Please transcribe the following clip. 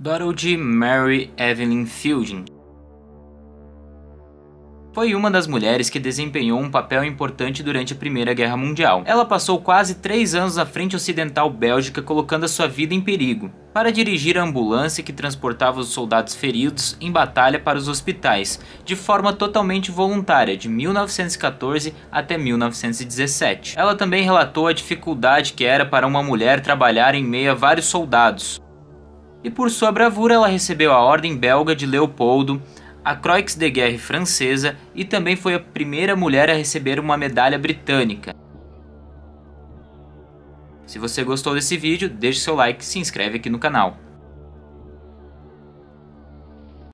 Donald Mary Evelyn Fielding foi uma das mulheres que desempenhou um papel importante durante a Primeira Guerra Mundial. Ela passou quase três anos na frente ocidental bélgica, colocando a sua vida em perigo, para dirigir a ambulância que transportava os soldados feridos em batalha para os hospitais, de forma totalmente voluntária, de 1914 até 1917. Ela também relatou a dificuldade que era para uma mulher trabalhar em meio a vários soldados e por sua bravura, ela recebeu a Ordem Belga de Leopoldo, a Croix de Guerre francesa e também foi a primeira mulher a receber uma medalha britânica. Se você gostou desse vídeo, deixe seu like e se inscreve aqui no canal.